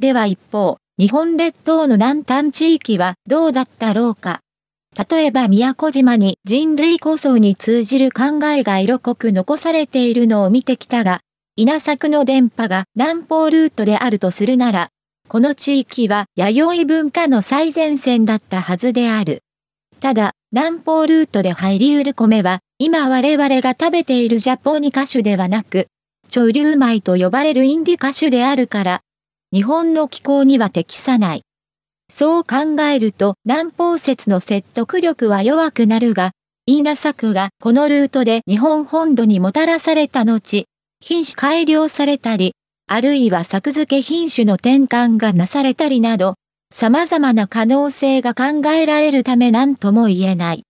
では一方、日本列島の南端地域はどうだったろうか。例えば宮古島に人類構想に通じる考えが色濃く残されているのを見てきたが、稲作の電波が南方ルートであるとするなら、この地域は弥生文化の最前線だったはずである。ただ、南方ルートで入りうる米は、今我々が食べているジャポニカ種ではなく、貯留米と呼ばれるインディカ種であるから、日本の気候には適さない。そう考えると南方説の説得力は弱くなるが、イーナ作がこのルートで日本本土にもたらされた後、品種改良されたり、あるいは作付け品種の転換がなされたりなど、様々な可能性が考えられるため何とも言えない。